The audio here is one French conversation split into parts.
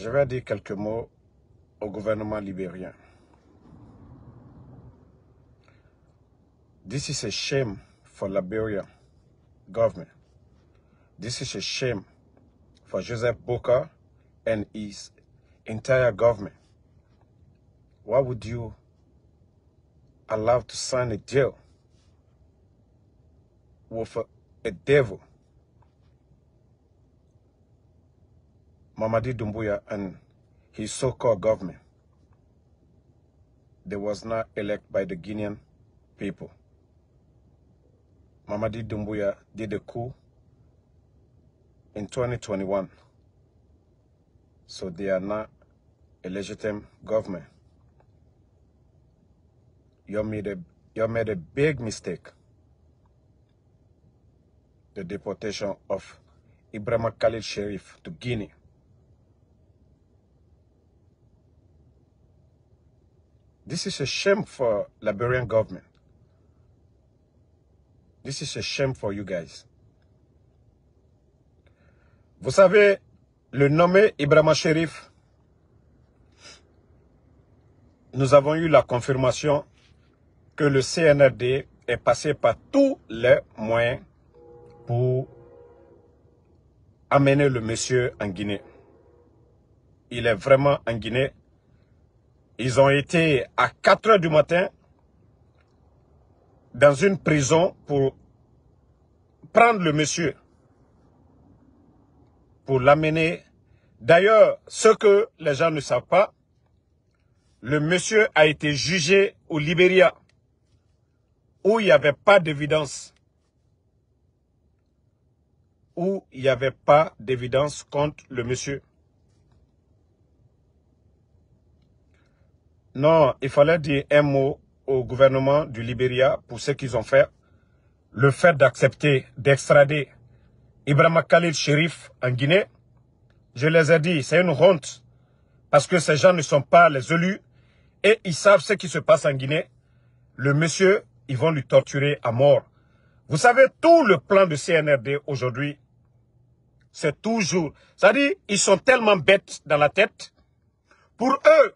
Je vais dire quelques mots au gouvernement libérien. This is a shame for Liberian government. This is a shame for Joseph Boko and his entire government. Why would you allow to sign a deal with a, a devil Mamadi Dumbuya and his so-called government, they was not elected by the Guinean people. Mamadi Dumbuya did a coup in 2021. So they are not a legitimate government. You made a, you made a big mistake. The deportation of Ibrahim Khalid Sherif to Guinea. This is a shame for government. This is a shame for you guys. Vous savez, le nommé Ibrahim Sherif, nous avons eu la confirmation que le CNRD est passé par tous les moyens pour amener le monsieur en Guinée. Il est vraiment en Guinée ils ont été à 4 heures du matin dans une prison pour prendre le monsieur, pour l'amener. D'ailleurs, ce que les gens ne savent pas, le monsieur a été jugé au Libéria, où il n'y avait pas d'évidence. Où il n'y avait pas d'évidence contre le monsieur. Non, il fallait dire un mot au gouvernement du Libéria pour ce qu'ils ont fait. Le fait d'accepter d'extrader Ibrahim Khalil Sherif en Guinée, je les ai dit, c'est une honte parce que ces gens ne sont pas les élus et ils savent ce qui se passe en Guinée. Le monsieur, ils vont lui torturer à mort. Vous savez, tout le plan de CNRD aujourd'hui, c'est toujours... Ça dit, ils sont tellement bêtes dans la tête. Pour eux,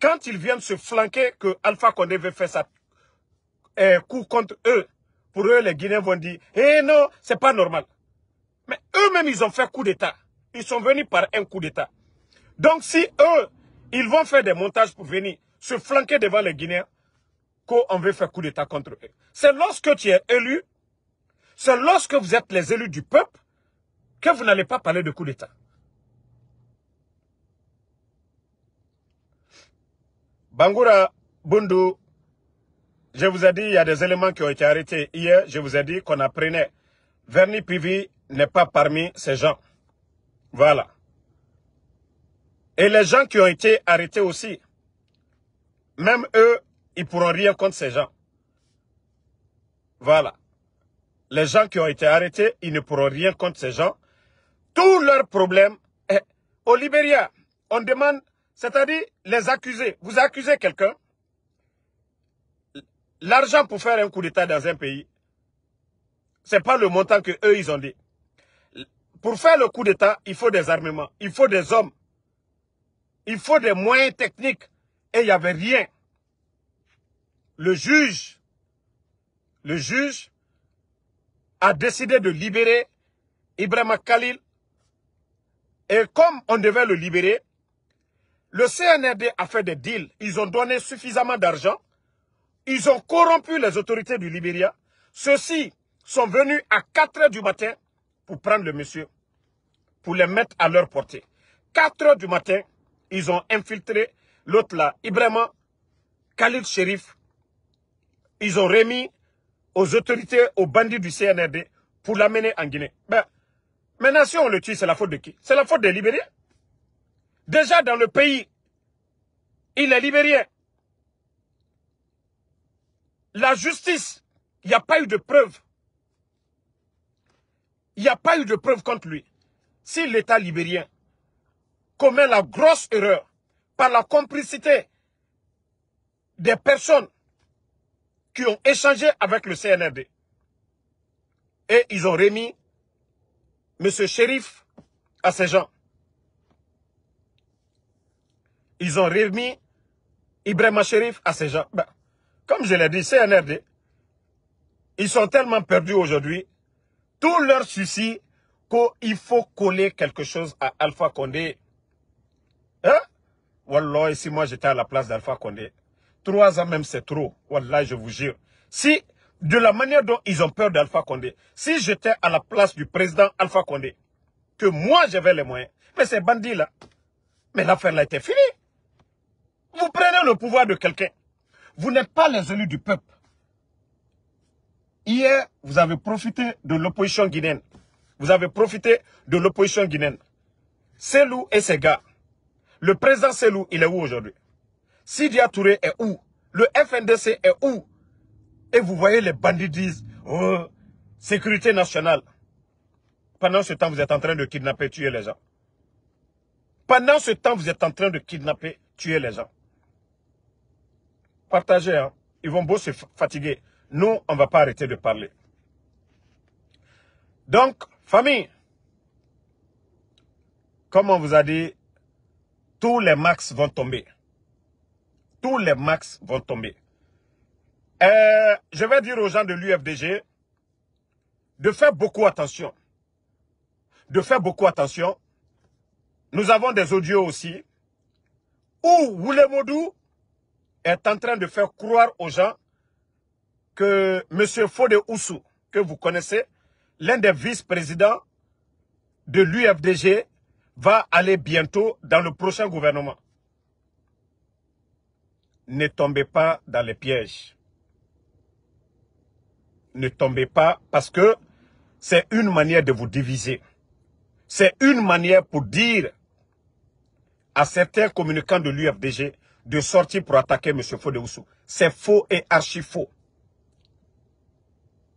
quand ils viennent se flanquer que Alpha Condé veut faire sa euh, coup contre eux, pour eux, les Guinéens vont dire « Eh non, c'est pas normal. » Mais eux-mêmes, ils ont fait coup d'État. Ils sont venus par un coup d'État. Donc si eux, ils vont faire des montages pour venir se flanquer devant les Guinéens, qu'on veut faire coup d'État contre eux. C'est lorsque tu es élu, c'est lorsque vous êtes les élus du peuple, que vous n'allez pas parler de coup d'État. Bangoura Bundu, je vous ai dit, il y a des éléments qui ont été arrêtés. Hier, je vous ai dit qu'on apprenait. Verni Pivi n'est pas parmi ces gens. Voilà. Et les gens qui ont été arrêtés aussi, même eux, ils pourront rien contre ces gens. Voilà. Les gens qui ont été arrêtés, ils ne pourront rien contre ces gens. Tout leur problème est eh, au Libéria. On demande c'est-à-dire les accusés. Vous accusez quelqu'un, l'argent pour faire un coup d'État dans un pays, c'est pas le montant que eux ils ont dit. Pour faire le coup d'État, il faut des armements, il faut des hommes, il faut des moyens techniques. Et il n'y avait rien. Le juge, le juge a décidé de libérer Ibrahim Khalil. Et comme on devait le libérer, le CNRD a fait des deals. Ils ont donné suffisamment d'argent. Ils ont corrompu les autorités du Libéria. Ceux-ci sont venus à 4 heures du matin pour prendre le monsieur, pour les mettre à leur portée. 4 heures du matin, ils ont infiltré l'autre là, Ibrahima, Khalid Sherif. Ils ont remis aux autorités, aux bandits du CNRD pour l'amener en Guinée. Ben, maintenant, si on le tue, c'est la faute de qui C'est la faute des Libériens déjà dans le pays. Il est libérien. La justice, il n'y a pas eu de preuve. Il n'y a pas eu de preuve contre lui. Si l'État libérien commet la grosse erreur par la complicité des personnes qui ont échangé avec le CNRD. Et ils ont remis M. Shérif à ces gens ils ont remis Ibrahim Sherif à ces gens. Ben, comme je l'ai dit, CNRD, ils sont tellement perdus aujourd'hui, tout leur souci, qu'il faut coller quelque chose à Alpha Condé. Hein? Wallah, si moi j'étais à la place d'Alpha Condé, trois ans même c'est trop. Wallah, je vous jure. Si, de la manière dont ils ont peur d'Alpha Condé, si j'étais à la place du président Alpha Condé, que moi j'avais les moyens, mais ces bandits-là, mais l'affaire-là était finie. Vous prenez le pouvoir de quelqu'un. Vous n'êtes pas les élus du peuple. Hier, vous avez profité de l'opposition guinéenne. Vous avez profité de l'opposition guinéenne. loup et ses gars. Le président Selou, il est où aujourd'hui Sidia Touré est où Le FNDC est où Et vous voyez les bandits disent, oh, sécurité nationale. Pendant ce temps, vous êtes en train de kidnapper, tuer les gens. Pendant ce temps, vous êtes en train de kidnapper, tuer les gens. Partagez, hein. ils vont beau se fatiguer. Nous, on ne va pas arrêter de parler. Donc, famille, comme on vous a dit, tous les max vont tomber. Tous les max vont tomber. Euh, je vais dire aux gens de l'UFDG de faire beaucoup attention. De faire beaucoup attention. Nous avons des audios aussi où d'où est en train de faire croire aux gens que M. Fode Oussou, que vous connaissez, l'un des vice-présidents de l'UFDG, va aller bientôt dans le prochain gouvernement. Ne tombez pas dans les pièges. Ne tombez pas parce que c'est une manière de vous diviser. C'est une manière pour dire à certains communicants de l'UFDG de sortir pour attaquer M. Fodéoussou. C'est faux et archi faux.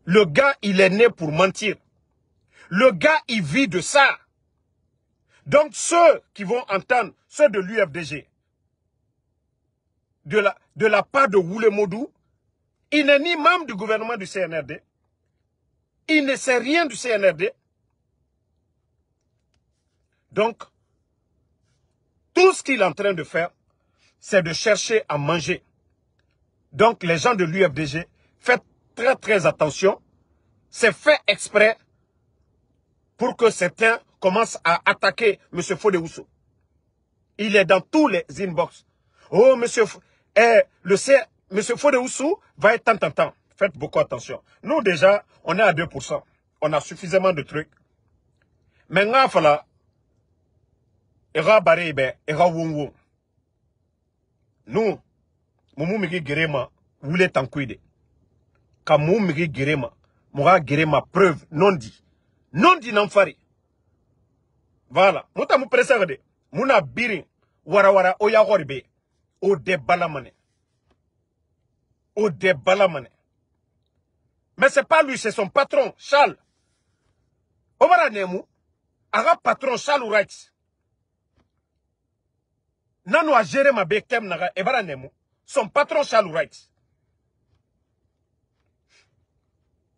Le gars, il est né pour mentir. Le gars, il vit de ça. Donc ceux qui vont entendre, ceux de l'UFDG, de la, de la part de Woulemoudou, il n'est ni membre du gouvernement du CNRD, il ne sait rien du CNRD. Donc, tout ce qu'il est en train de faire, c'est de chercher à manger. Donc, les gens de l'UFDG, faites très très attention. C'est fait exprès pour que certains commencent à attaquer M. Rousseau Il est dans tous les inbox. Oh, M. Eh, le C, va être tant, tant, tant. Faites beaucoup attention. Nous, déjà, on est à 2%. On a suffisamment de trucs. Mais que il y nous, mumu migi gere wule tankoyi de ka mu migi gerema ma preuve non di non di non fari voilà mu ta mu presɛgɛ de wara na birin warawara o de balamane. o de balamane. mais c'est pas lui c'est son patron charles o bara a patron charles Rex? nanu a géré ma bekem naga e son patron Charles Wright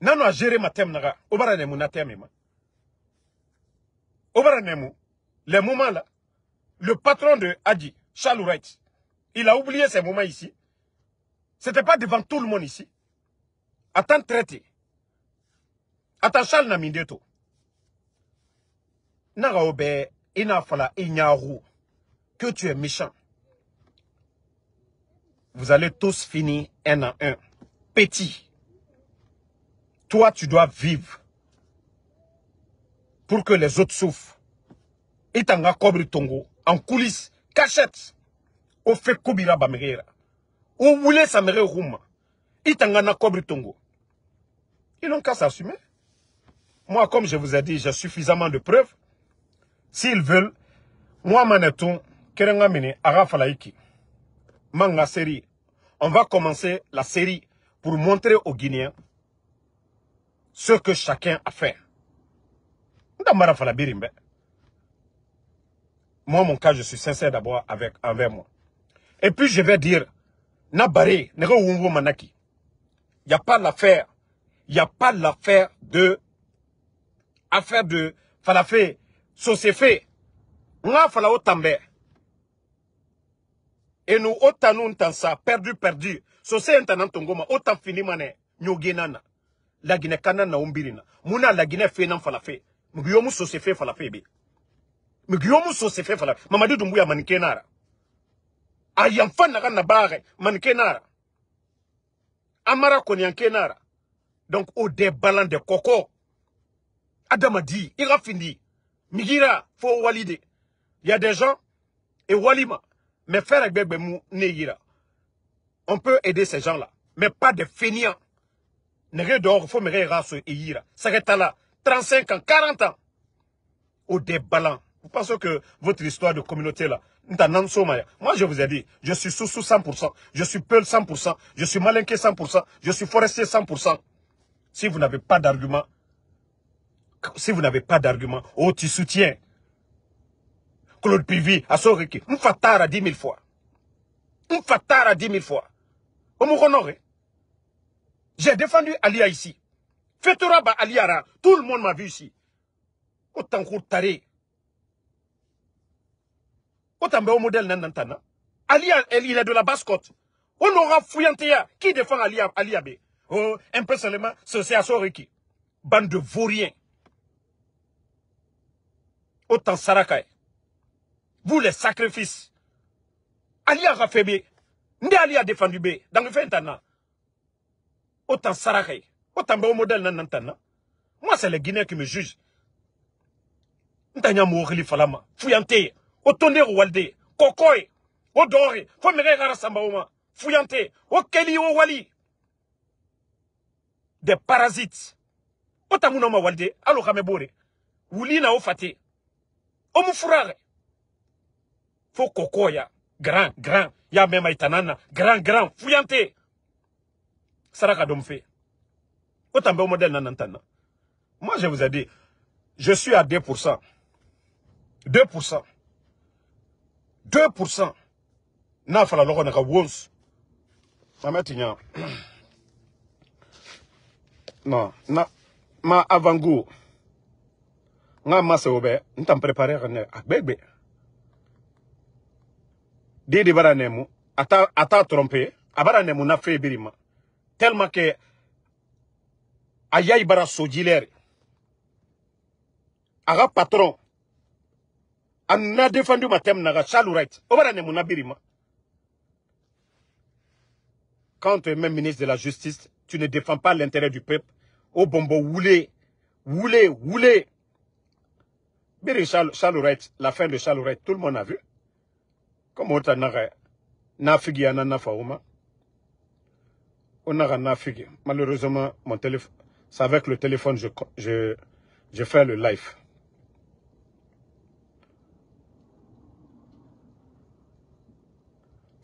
nanu a géré ma tem naga Obara nemu na teme ma nemu les moments là le patron de Adi Charles Wright il a oublié ces moments ici c'était pas devant tout le monde ici attends traité attends Charles Namindeto naga obe ina fala inyaru que tu es méchant, vous allez tous finir un à un. Petit, toi tu dois vivre pour que les autres souffrent. Itanga Kobri Tongo, en coulisses, cachette, au fait kubira bamirera. Ou voulez Samere Rouma. Itanga na Kobri Tongo. Ils n'ont qu'à s'assumer. Moi, comme je vous ai dit, j'ai suffisamment de preuves. S'ils veulent, moi, Maneton, série. On va commencer la série pour montrer aux Guinéens ce que chacun a fait. Moi, mon cas, je suis sincère d'abord avec envers moi. Et puis, je vais dire, Il n'y a pas l'affaire. Il n'y a pas l'affaire de. Affaire de Falafé, fait. Nga Falao Tambe nous, autant nous ça perdu perdu so se tongoma ota fini mane nyogena La lagine kana na umbirina la fe na falafe mugiyomu so fe falafe mugiyomu so fe mamadi doumbouya ya manikenara na manikenara amara konyankenara donc au déballant de dit, adamadi ira fini migira faut walide il y a des gens et walima mais faire avec on peut aider ces gens-là, mais pas des fainéants. rien dehors, faut me Ça et reste là, 35 ans, 40 ans. Au déballant. Vous pensez que votre histoire de communauté là, moi je vous ai dit, je suis sous, sous 100%, je suis Peul 100%, je suis Malinqué 100%, je suis Forestier 100%. Si vous n'avez pas d'argument, si vous n'avez pas d'argument, oh tu soutiens, Claude Pivi, à son requis. M'fatara dix mille fois. M'fatara dix mille fois. On honoré. J'ai défendu Alia ici. Faites-le ba Aliara. Tout le monde m'a vu ici. Autant qu'on taré. Autant au modèle nanantana. Alia, elle, eh, il est de la basse côte. On aura Fouyantea qui défend Alia, Un peu Oh, c'est à son Bande de vauriens. Autant Sarakaï vous les sacrifices. Ali a B. Ndé Ali a défendu B. Dans le fait, Autant saraké. Autant beau modèle nanantana. Moi, c'est les Guinéens qui me jugent. Ntanya mourir falama. Fouyanté. ou walde. Kokoy. Odoré. Fomere garasamba fouyante, Fouyanté. Okeli o wali. Des parasites. Autant mouna walde. Alo kamebore. Wulina o fate, Omu fo kokoya grand grand ya même itanana grand grand fouyanté saraka domfe autant au modèle nanantana moi je vous ai dit je suis à 2% 2% 2% n'a fala loko ka wons ametinya non na ma avant-goût nga masse obe ntam préparer ne agbegbe ah, dede Baranemu, ata ata trompe abara na na febirima tellement que ayay bara sojilere aga patron anna defendu matem naga chalu right Obaranemu na birima quand tu es même ministre de la justice tu ne défends pas l'intérêt du peuple au bombo Wule. oulé, oulé. Biri chalourette, la fin de chalourette, tout le monde a vu on ça nafigi yana nafauma On a nafigi malheureusement mon téléphone c'est avec le téléphone je je je fais le live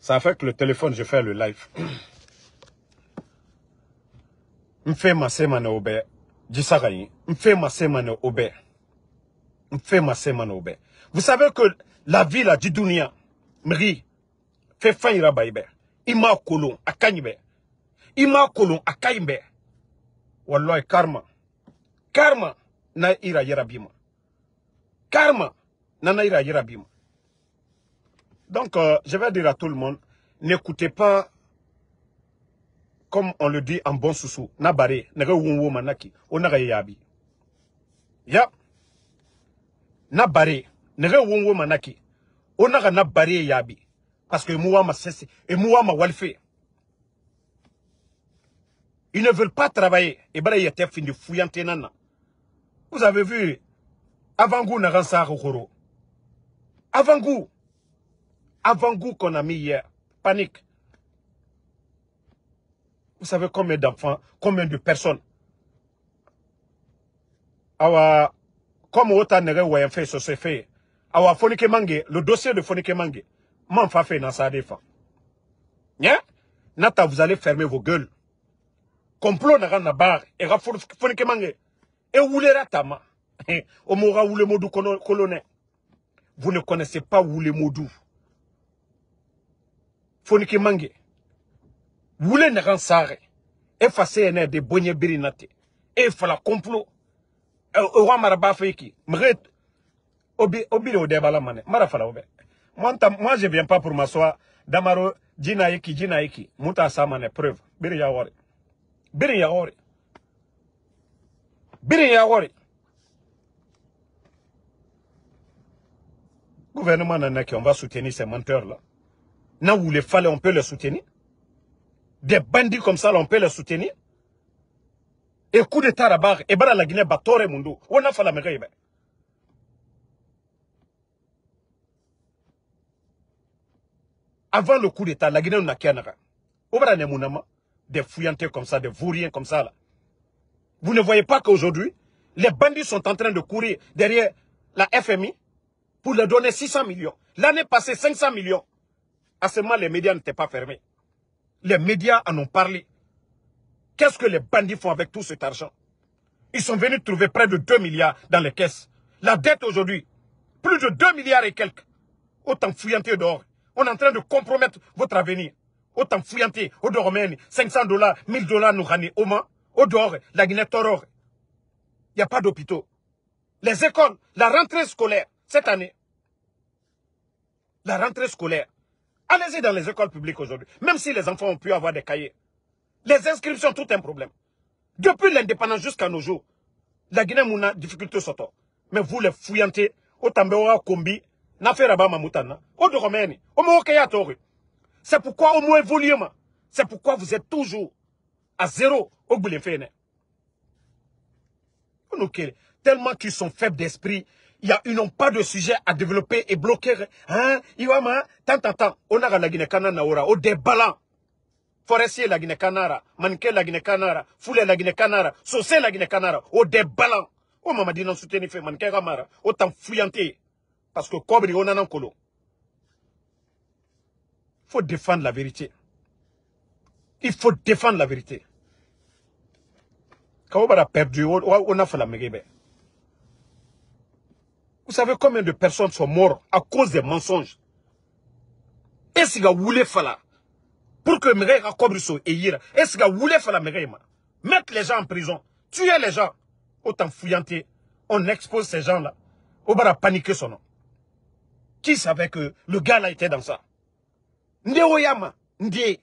fait que le téléphone je fais le live au ma Je obe ma semaine au Bé. Je obe ma semaine au obe vous savez que la ville du dunia M'ri, fait faïra yira Imakolo m'a kolon a ima kolon karma karma na ira yerabim. karma na ira yerabim. donc euh, je vais dire à tout le monde n'écoutez pas comme on le dit en bon susu na bare naga wonwo manaki o yabi ya na bare ne on na barré yabi parce que moi ma cesse et moi ma walfe ils ne veulent pas travailler et ils ont fini de fouiller nana vous avez vu avant-goût na ransa khoro avant-goût avant-goût qu'on a mis hier panique vous savez combien d'enfants combien de personnes comme autant gens On fait ce fait awa Fonike Mange, le dossier de Fonike Mange, sa Nassadefa. Nya? Nata, vous allez fermer vos gueules. Complot n'a rien à barre. Et Fonike Mange, et Oulé Ratama. Omora wule Modou colonel. Vous ne connaissez pas wule Modou. Fonike Mange. Oulé n'a rien saré. Effacé n'a de bonnes birinate. Et la complot. Euh, roi Marabafe qui. Mret, Obi, Obi le Marafala Obe. Moi, moi, je viens pas pour m'asseoir. Damaro, jina Jinaiki. Muta Samane, preuve. Biri ya Biri Biri Yawari. Gouvernement Nanaki, on va soutenir ces menteurs-là. Là où fallait, on peut les soutenir. Des bandits comme ça, on peut les soutenir. Et coup d'État barre et la Guinée, batore mundo. On a fait la avant le coup d'État, la Guinée n'a qu'à des fouillantés comme ça, des vauriens comme ça. Là. Vous ne voyez pas qu'aujourd'hui, les bandits sont en train de courir derrière la FMI pour leur donner 600 millions. L'année passée, 500 millions. À ce moment, les médias n'étaient pas fermés. Les médias en ont parlé. Qu'est-ce que les bandits font avec tout cet argent Ils sont venus trouver près de 2 milliards dans les caisses. La dette aujourd'hui, plus de 2 milliards et quelques. Autant fouillanter dehors on est en train de compromettre votre avenir. Autant fouillanter, au dehors 500 dollars, 1000 dollars nous ramener au moins. Au dehors, la Guinée Il n'y a pas d'hôpitaux. Les écoles, la rentrée scolaire, cette année. La rentrée scolaire. Allez-y dans les écoles publiques aujourd'hui, même si les enfants ont pu avoir des cahiers. Les inscriptions, tout un problème. Depuis l'indépendance jusqu'à nos jours, la Guinée a des difficultés Mais vous les fouillantez, autant Tambewa combi n'affaire ba mamutana ya c'est pourquoi ma c'est pourquoi vous êtes toujours à zéro au on ok tellement qu'ils sont faibles d'esprit ils n'ont pas de sujet à développer et bloquer hein iwama tant tant tant on a la Guinée Canara ora au déballant forestier la Guinée Canara Manke la Guinée Canara Foule la Guinée Canara saucer la Guinée Canara au déballant oh maman dit non soutenir fait mannequin Camara autant fouillanter parce que Kobri un colo. il faut défendre la vérité. Il faut défendre la vérité. Quand on a perdu, on a fait la mégébé. Vous savez combien de personnes sont mortes à cause des mensonges Est-ce que vous voulez faire pour que Mireille Kobri soit Est-ce que vous voulez faire la mettre les gens en prison, tuer les gens, autant fouillanter, on expose ces gens-là. On va paniquer son nom. Qui savait que le gars là était dans ça Nde Oyama, Nde,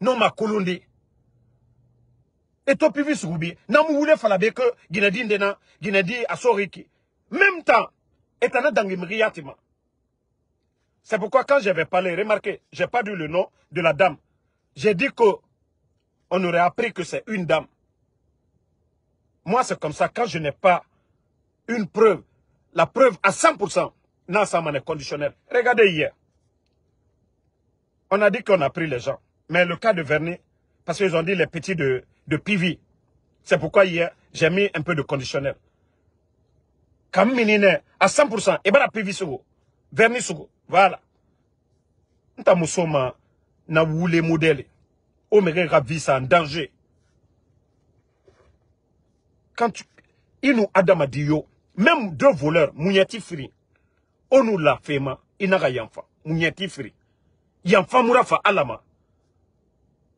non ma Et toi, pivi soubi, namu voulait falabe que Guinedi Ndena, Guinedi Asoriki. Même temps, etana dans C'est pourquoi quand j'avais parlé, remarquez, j'ai pas dit le nom de la dame. J'ai dit que on aurait appris que c'est une dame. Moi, c'est comme ça, quand je n'ai pas une preuve, la preuve à 100%, non, ça m'a est conditionnel. Regardez hier. On a dit qu'on a pris les gens. Mais le cas de Vernet, parce qu'ils ont dit les petits de, de Pivi. C'est pourquoi hier, j'ai mis un peu de conditionnel. Comme à 100%, et bien Pivi Sougo. Vernet Voilà. Ntamusoma, na les modèles. Omega vie, ça en danger. Quand tu, Inou Adama même deux voleurs, Mouniati fri Onula l'a inaga i n'a ka yanfa mu ɲɛ firi yanfa mura fa barak barak.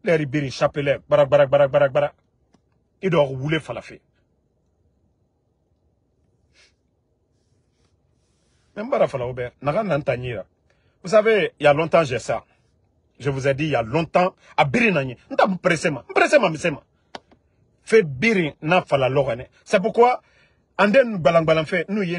barak biri chapelle, barak barak gbara gbara gbara i wule falafe même pas la Taniya. Vous savez, il y a longtemps, j'ai ça. Je vous ai dit, il y a longtemps, à Birinani. Nta pressema, pressema, missema. Fait Birin, n'a fala lorane. C'est pourquoi, anden balang balan fait, nous y est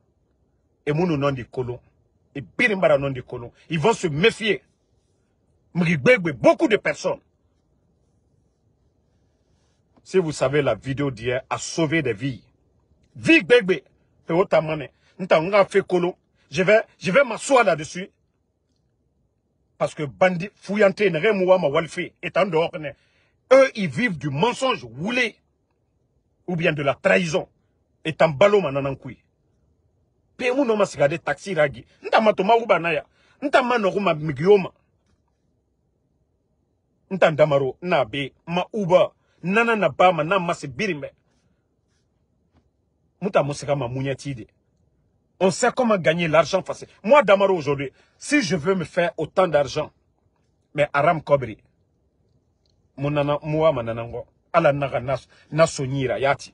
et mon nom des colons. Et Birimbara nom des colons. Ils vont se méfier. beaucoup de personnes. Si vous savez, la vidéo d'hier a sauvé des vies. Vie Gbegbe, et Otamane, nga fait colon. Je vais, je vais m'asseoir là-dessus. Parce que bandit, fouillanté, moi ma est étant dehors, eux, ils vivent du mensonge roulé. Ou bien de la trahison. Et en ballon, pe uno masikade taxi ragi ntama toma kubana ya ntama nokuma migioma ntandamaro na be ma uba nana na bama na masibirime muta musika ma munyatide on sait comment gagner l'argent facile. Moi, Damaro, aujourd'hui, si je veux me faire autant d'argent, mais Aram Kobri, moi, mananango, ala naga nasonyira yati.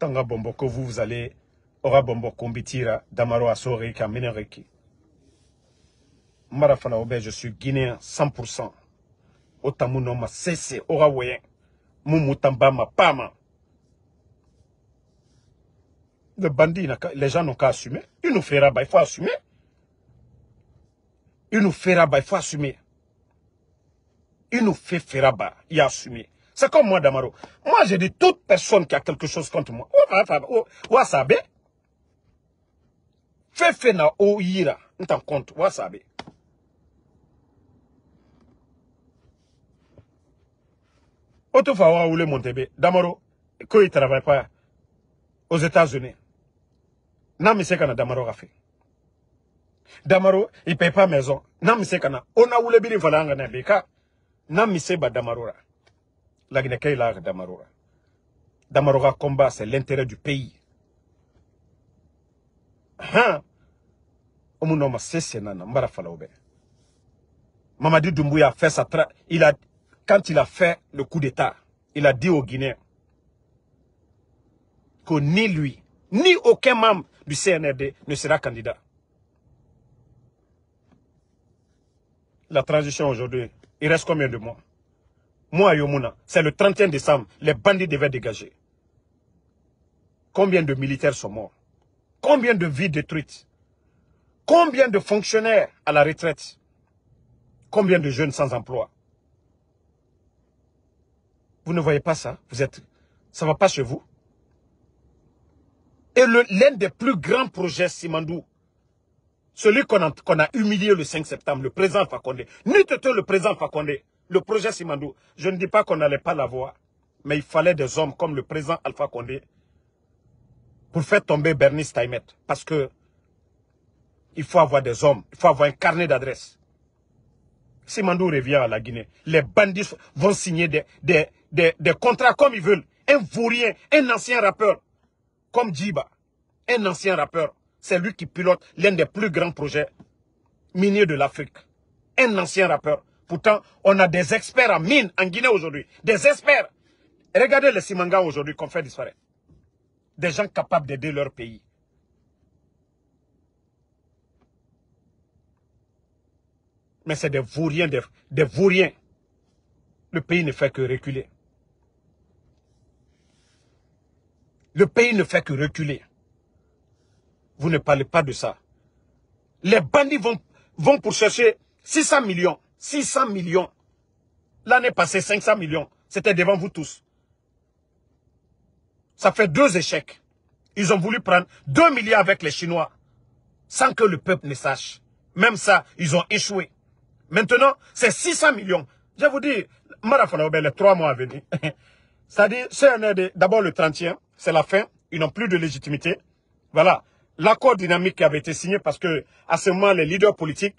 tanga que vous vous allez aura Bombo mbitira damaro asore kamenereki mara Marafana obe je suis guinéen 100% otamu mon ma a cessé aura mumu tamba ma pama le bandit les gens n'ont qu'à assumer il nous fera bah il faut assumer il nous fera bah il faut assumer il nous fait fera bah il a assumer. C'est comme moi, Damaro. Moi, j'ai dis toute personne qui a quelque chose contre moi. Wasabe. Fefe na oyira. N'tan compte. Wasabe. Autrefois, on voulait monter. Damaro, quand il travaille pas aux États-Unis, non, mais c'est Damaro a fait. Damaro, il paye pas maison. Non, mais c'est On a voulu venir faire l'angle d'un Non, mais pas Damaro. La guinée Laginekeilar Damarora. Damarora combat, c'est l'intérêt du pays. Ha! Hein? ne Sesenana, Mbarafalaoube. Mamadi Doumbouya a fait sa tra... Il a... Quand il a fait le coup d'État, il a dit aux Guinéens que ni lui, ni aucun membre du CNRD ne sera candidat. La transition aujourd'hui, il reste combien de mois moi à c'est le 31 décembre, les bandits devaient dégager. Combien de militaires sont morts Combien de vies détruites Combien de fonctionnaires à la retraite Combien de jeunes sans emploi Vous ne voyez pas ça Vous êtes... Ça ne va pas chez vous Et l'un des plus grands projets Simandou, celui qu'on a, humilié le 5 septembre, le président Fakonde, n'est-ce été le président Fakonde, le projet Simandou, je ne dis pas qu'on n'allait pas l'avoir, mais il fallait des hommes comme le président Alpha Condé pour faire tomber Bernie Steinmet. Parce que il faut avoir des hommes, il faut avoir un carnet d'adresses. Simandou revient à la Guinée. Les bandits vont signer des, des, contrats comme ils veulent. Un vaurien, un ancien rappeur, comme Djiba, un ancien rappeur, c'est lui qui pilote l'un des plus grands projets miniers de l'Afrique. Un ancien rappeur. Pourtant, on a des experts en mine en Guinée aujourd'hui. Des experts. Regardez les Simanga aujourd'hui qu'on fait disparaître. Des gens capables d'aider leur pays. Mais c'est des vauriens, des, vauriens. Le pays ne fait que reculer. Le pays ne fait que reculer. Vous ne parlez pas de ça. Les bandits vont, vont pour chercher 600 millions. 600 millions. L'année passée, 500 millions. C'était devant vous tous. Ça fait deux échecs. Ils ont voulu prendre 2 milliards avec les Chinois sans que le peuple ne sache. Même ça, ils ont échoué. Maintenant, c'est 600 millions. Je vous dis, les trois mois à venir. C'est-à-dire, d'abord le 31, c'est la fin. Ils n'ont plus de légitimité. Voilà. L'accord dynamique qui avait été signé parce que, à ce moment, les leaders politiques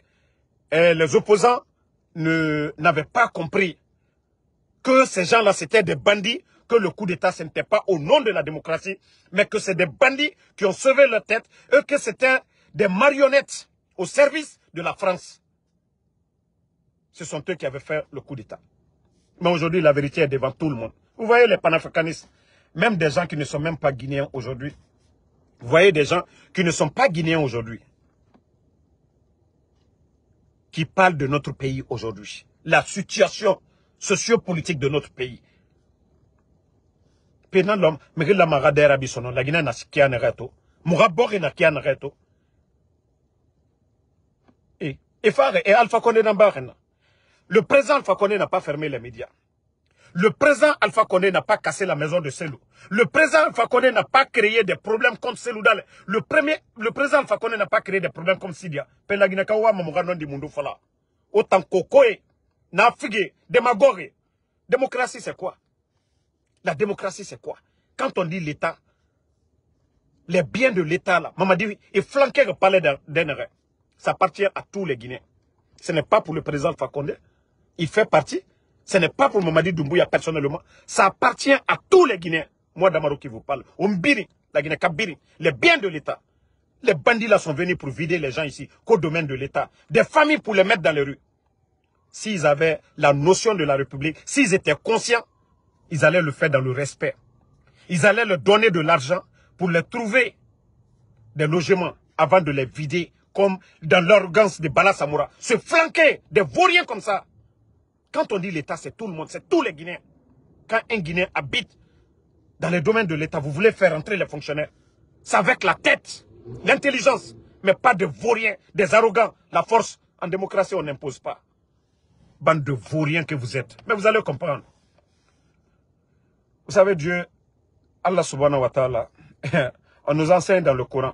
et les opposants n'avaient pas compris que ces gens-là, c'étaient des bandits, que le coup d'État, ce n'était pas au nom de la démocratie, mais que c'est des bandits qui ont sauvé leur tête et que c'était des marionnettes au service de la France. Ce sont eux qui avaient fait le coup d'État. Mais aujourd'hui, la vérité est devant tout le monde. Vous voyez les panafricanistes, même des gens qui ne sont même pas guinéens aujourd'hui. Vous voyez des gens qui ne sont pas guinéens aujourd'hui qui parle de notre pays aujourd'hui. La situation sociopolitique de notre pays. Pendant l'homme, mais que la maradère la guinée n'a qui en reto, mourabore n'a qui en reto. Et, et Alpha Condé n'a pas Le président Alpha Condé n'a pas fermé les médias. Le président Alpha Condé n'a pas cassé la maison de Selou. Le président Alpha Condé n'a pas créé des problèmes comme Selou Le, premier, le président Alpha Condé n'a pas créé des problèmes comme Sidia. Pelaginakawa Mamogano di Fala. Autant Kokoe, Nafigue, Démagogue. Démocratie, c'est quoi La démocratie, c'est quoi Quand on dit l'État, les biens de l'État, là, dit, et flanqué le palais d'Eneret. ça appartient à tous les Guinéens. Ce n'est pas pour le président Alpha Condé. Il fait partie ce n'est pas pour Mamadi Doumbouya personnellement. Ça appartient à tous les Guinéens. Moi, Damaro qui vous parle. la Guinée Kabiri, les biens de l'État. Les bandits là sont venus pour vider les gens ici, qu'au domaine de l'État. Des familles pour les mettre dans les rues. S'ils avaient la notion de la République, s'ils étaient conscients, ils allaient le faire dans le respect. Ils allaient leur donner de l'argent pour les trouver des logements avant de les vider comme dans l'organe de Bala Samoura. Se flanquer des vauriens comme ça quand on dit l'État, c'est tout le monde, c'est tous les Guinéens. Quand un Guinéen habite dans les domaines de l'État, vous voulez faire entrer les fonctionnaires. C'est avec la tête, l'intelligence, mais pas de vauriens, des arrogants. La force, en démocratie, on n'impose pas. Bande de vauriens que vous êtes. Mais vous allez comprendre. Vous savez, Dieu, Allah subhanahu wa ta'ala, on nous enseigne dans le Coran.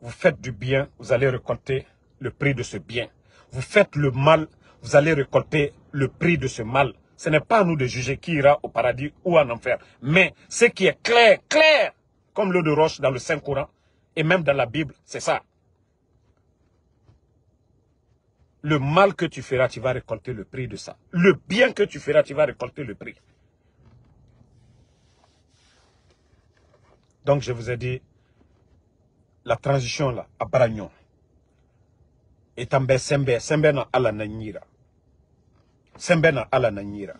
Vous faites du bien, vous allez recompter le prix de ce bien vous faites le mal, vous allez récolter le prix de ce mal. Ce n'est pas à nous de juger qui ira au paradis ou en enfer. Mais ce qui est clair, clair, comme l'eau de roche dans le Saint-Coran et même dans la Bible, c'est ça. Le mal que tu feras, tu vas récolter le prix de ça. Le bien que tu feras, tu vas récolter le prix. Donc je vous ai dit, la transition là, à Bragnon, peu, bɛ Sembe, na ala na nyira sembe na ala na nyira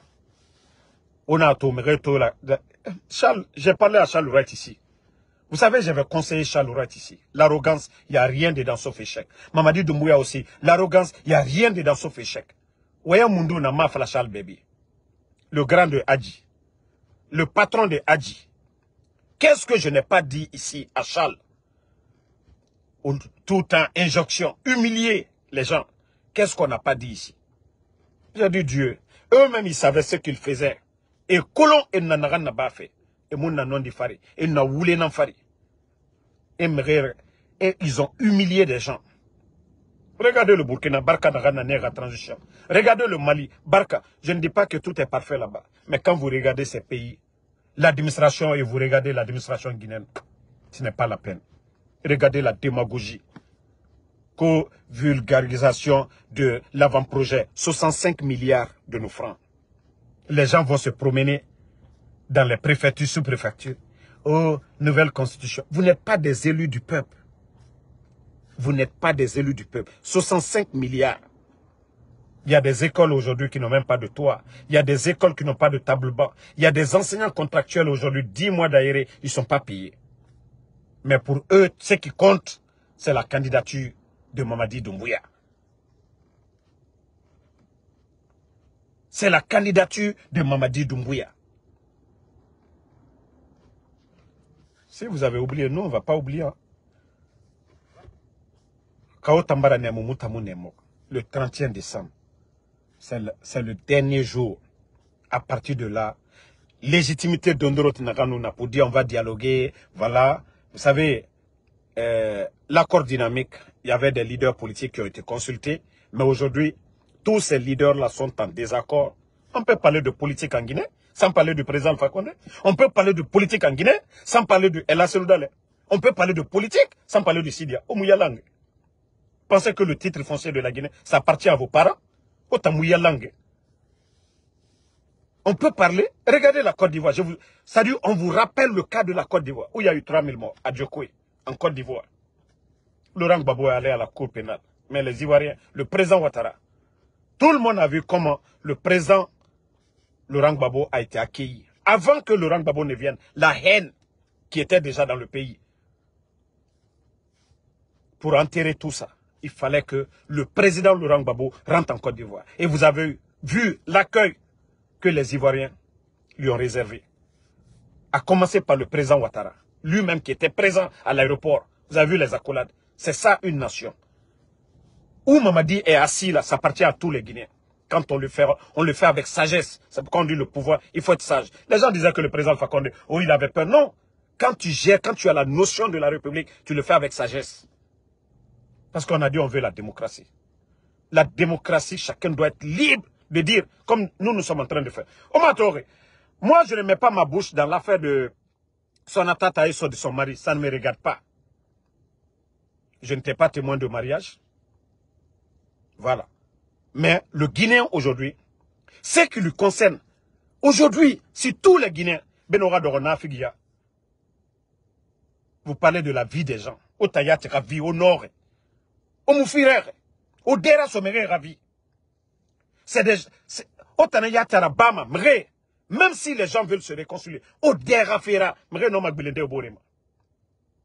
On a tout la Charles j'ai parlé à Charles Wright ici vous savez j'avais conseillé Charles Wright ici l'arrogance il y a rien dedans sauf échec Mamadi Doumbouya aussi l'arrogance il y a rien dedans sauf échec Oya Mundu na Charles Baby, le grand de Hadji le patron de Hadji Qu'est-ce que je n'ai pas dit ici à Charles Tout en injonction, humilié les gens, qu'est-ce qu'on n'a pas dit ici J'ai dit Dieu. Eux-mêmes, ils savaient ce qu'ils faisaient. Et kolon et n'a fait. Et fari. Et n'a voulu Et ils ont humilié des gens. Regardez le Burkina, Barka la transition. Regardez le Mali, Barca. Je ne dis pas que tout est parfait là-bas. Mais quand vous regardez ces pays, l'administration et vous regardez l'administration guinéenne, ce n'est pas la peine. Regardez la démagogie co-vulgarisation de l'avant-projet, 65 milliards de nos francs. Les gens vont se promener dans les préfectures, sous-préfectures. Oh, nouvelle constitution. Vous n'êtes pas des élus du peuple. Vous n'êtes pas des élus du peuple. 65 milliards. Il y a des écoles aujourd'hui qui n'ont même pas de toit. Il y a des écoles qui n'ont pas de table bas. Il y a des enseignants contractuels aujourd'hui, 10 mois d'aéré, ils ne sont pas payés. Mais pour eux, ce qui compte, c'est la candidature de Mamadi Doumbouya. C'est la candidature de Mamadi Doumbouya. Si vous avez oublié, nous, on ne va pas oublier. Hein. Le 31 décembre, c'est le, dernier jour. À partir de là, légitimité d'Ondorot Naganouna pour dire on va dialoguer. Voilà, vous savez, euh, l'accord dynamique, il y avait des leaders politiques qui ont été consultés, mais aujourd'hui, tous ces leaders-là sont en désaccord. On peut parler de politique en Guinée, sans parler du président Fakonde. On peut parler de politique en Guinée, sans parler du El On peut parler de politique, sans parler du Sidia. Mouyalangue Pensez que le titre foncier de la Guinée, ça appartient à vos parents Langue. On peut parler, regardez la Côte d'Ivoire. Vous... Ça on vous rappelle le cas de la Côte d'Ivoire, où il y a eu 3000 morts à Djokoué, en Côte d'Ivoire. Laurent Babou est allé à la cour pénale. Mais les Ivoiriens, le président Ouattara, tout le monde a vu comment le président Laurent Gbagbo a été accueilli. Avant que Laurent Gbagbo ne vienne, la haine qui était déjà dans le pays. Pour enterrer tout ça, il fallait que le président Laurent Gbagbo rentre en Côte d'Ivoire. Et vous avez vu l'accueil que les Ivoiriens lui ont réservé. À commencer par le président Ouattara, lui-même qui était présent à l'aéroport. Vous avez vu les accolades. C'est ça une nation. Où Mamadi est assis là, ça appartient à tous les Guinéens. Quand on le fait, on le fait avec sagesse. Ça conduit le pouvoir, il faut être sage. Les gens disaient que le président Fakonde, oh, il avait peur. Non. Quand tu gères, quand tu as la notion de la République, tu le fais avec sagesse. Parce qu'on a dit on veut la démocratie. La démocratie, chacun doit être libre de dire, comme nous, nous sommes en train de faire. Omar moi, je ne mets pas ma bouche dans l'affaire de son attentat et de son mari. Ça ne me regarde pas je n'étais pas témoin de mariage. Voilà. Mais le Guinéen aujourd'hui, ce qui lui concerne, aujourd'hui, si tous les Guinéens, Benora vous parlez de la vie des gens, au Tayat vie, au Nord, au Moufirer, au Dera Somere Ravi. C'est des. Au Tanayatara Bama, Mre, même si les gens veulent se réconcilier, au Dera Fera, Mre no Magbilende Borema.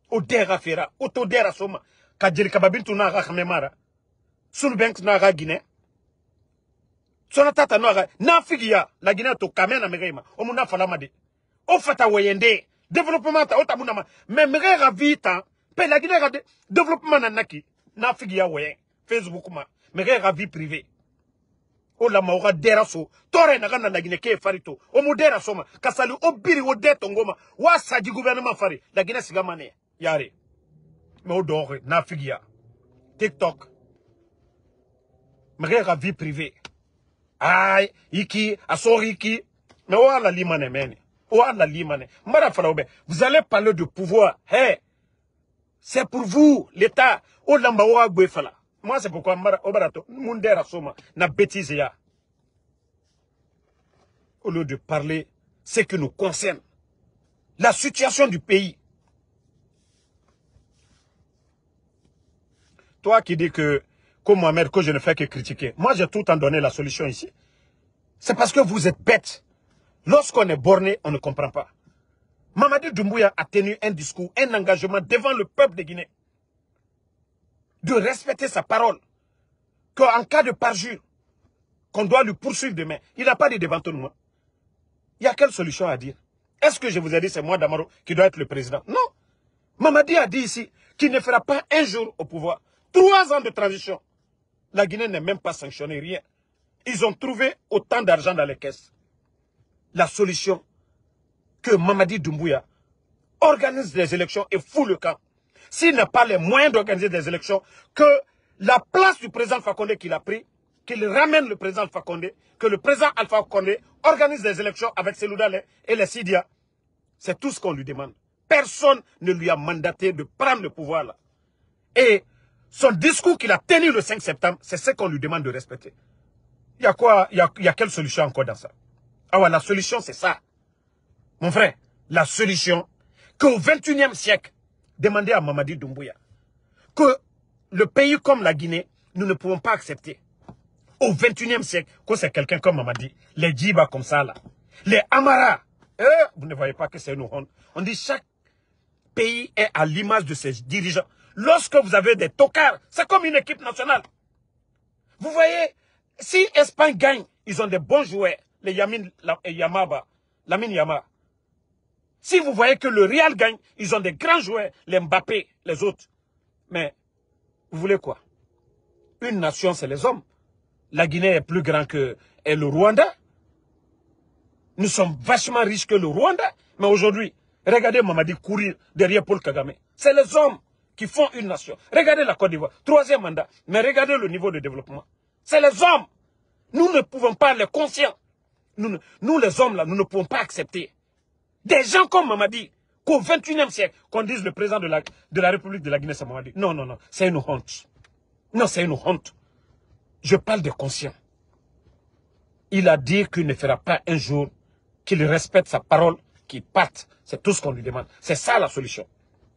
Au Dera Fera, au Soma, kajiri jerika bintu na ga khmemara sunu bank na gine sona tata no na figia la gine to kamena megema o fala made o fata weyende développement ta otabuna ma me megera vita pe la gine ga développement na naki na figia we facebook ma megera vie privée o la o deraso, tore so na ka na k'e farito o mudera soma so ma o biri o saji guvɛrɛnɛman fari la siga ma yare no na nafigiya tiktok mege vie privée Aïe, iki Asoriki. iki à est la limane mene o ala limane mara vous allez parler de pouvoir c'est pour vous l'état o lamba o moi c'est pourquoi mara obarato mundera soma na bêtise ya au lieu de parler ce qui nous concerne la situation du pays Toi qui dis que, comme Mohamed, que je ne fais que critiquer. Moi, j'ai tout en donné la solution ici. C'est parce que vous êtes bêtes. Lorsqu'on est borné, on ne comprend pas. Mamadi Doumbouya a tenu un discours, un engagement devant le peuple de Guinée. De respecter sa parole. Qu'en cas de parjure, qu'on doit lui poursuivre demain. Il n'a pas dit devant tout Il y a quelle solution à dire Est-ce que je vous ai dit c'est moi Damaro qui doit être le président Non. Mamadi a dit ici qu'il ne fera pas un jour au pouvoir Trois ans de transition. La Guinée n'est même pas sanctionnée, rien. Ils ont trouvé autant d'argent dans les caisses. La solution que Mamadi Doumbouya organise des élections et fout le camp. S'il n'a pas les moyens d'organiser des élections, que la place du président Fakonde qu'il a pris, qu'il ramène le président Fakonde, que le président Alpha Condé organise des élections avec Seloudalé et les Sidia. C'est tout ce qu'on lui demande. Personne ne lui a mandaté de prendre le pouvoir là. Et son discours qu'il a tenu le 5 septembre, c'est ce qu'on lui demande de respecter. Il y a quoi il y a, quelle solution encore dans ça Ah ouais, la solution, c'est ça. Mon frère, la solution qu'au 21e siècle, demandez à Mamadi Doumbouya que le pays comme la Guinée, nous ne pouvons pas accepter. Au 21e siècle, que c'est quelqu'un comme Mamadi, les Djiba comme ça là, les Amara, eh, vous ne voyez pas que c'est une honte. On dit chaque pays est à l'image de ses dirigeants. Lorsque vous avez des tocards, c'est comme une équipe nationale. Vous voyez, si Espagne gagne, ils ont des bons joueurs, les Yamin et Yamaba, lamin Yama. Si vous voyez que le Real gagne, ils ont des grands joueurs, les Mbappé, les autres. Mais vous voulez quoi Une nation, c'est les hommes. La Guinée est plus grande que le Rwanda. Nous sommes vachement riches que le Rwanda. Mais aujourd'hui, regardez Mamadi courir derrière Paul Kagame. C'est les hommes qui font une nation. Regardez la Côte d'Ivoire, troisième mandat, mais regardez le niveau de développement. C'est les hommes. Nous ne pouvons pas les conscients. Nous, nous les hommes, là, nous ne pouvons pas accepter. Des gens comme Mamadi, qu'au 21e siècle, qu'on dise le président de la, de la République de la Guinée, c'est Mamadi. Non, non, non, c'est une honte. Non, c'est une honte. Je parle de conscients. Il a dit qu'il ne fera pas un jour qu'il respecte sa parole, qu'il parte. C'est tout ce qu'on lui demande. C'est ça la solution.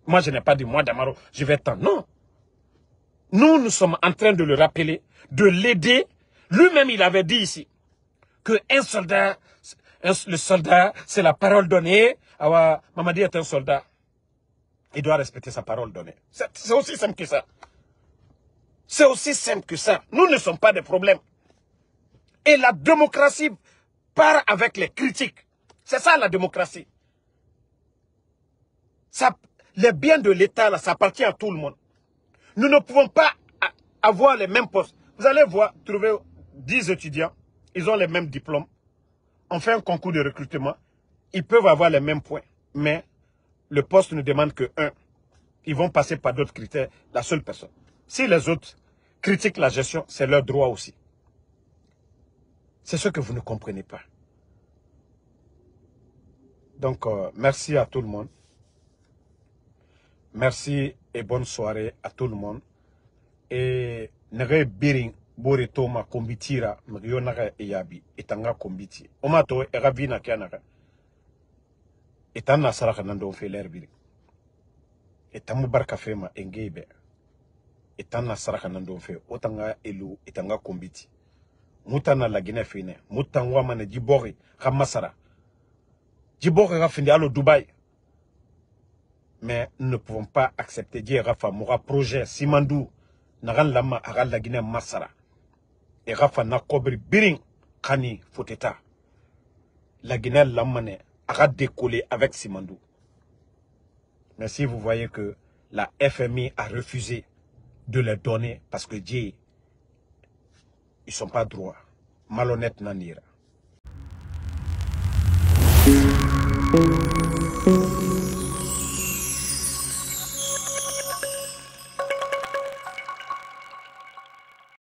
Moi, je n'ai pas dit, moi, Damaro, je vais tant. Non. Nous, nous sommes en train de le rappeler, de l'aider. Lui-même, il avait dit ici qu'un soldat, le soldat, c'est la parole donnée. Mamadi est un soldat. Il doit respecter sa parole donnée. C'est aussi simple que ça. C'est aussi simple que ça. Nous ne sommes pas des problèmes. Et la démocratie part avec les critiques. C'est ça la démocratie. Ça, les biens de l'État, ça appartient à tout le monde. Nous ne pouvons pas avoir les mêmes postes. Vous allez voir, trouver 10 étudiants, ils ont les mêmes diplômes. On fait un concours de recrutement, ils peuvent avoir les mêmes points, mais le poste ne demande que un. Ils vont passer par d'autres critères, la seule personne. Si les autres critiquent la gestion, c'est leur droit aussi. C'est ce que vous ne comprenez pas. Donc, euh, merci à tout le monde. Merci et bonne soirée à tout le monde. Et nage biring bore toma kombitira et naga eyabi etanga kombiti. Omato ega vina kia naga. Etan nasaraka nando feler biring. Etan mubarka fema engebe. Etan nasaraka nando fe otanga elu etanga kombiti. Mutana lagine fine. Mutangwa mane jibori kamasara. a fini alo Dubai mais nous ne pouvons pas accepter dire Rafa Moura projet Simandou Naran Lama la Guinée Massara et Rafa Nakobri Biring Kani Foteta la Guinée Lamane a décollé avec Simandou mais si vous voyez que la FMI a refusé de les donner parce que Dieu ils sont pas droits malhonnête Nanira